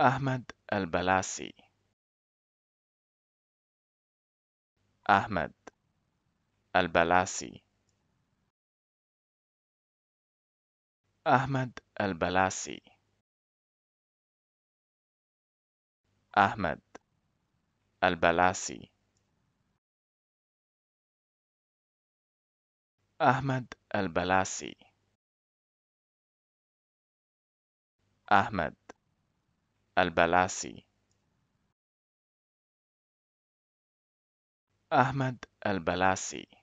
أحمد البلاسي أحمد البلاسي أحمد البلاسي أحمد البلاسي أحمد البلاسي أحمد البلاسي أحمد البلاسي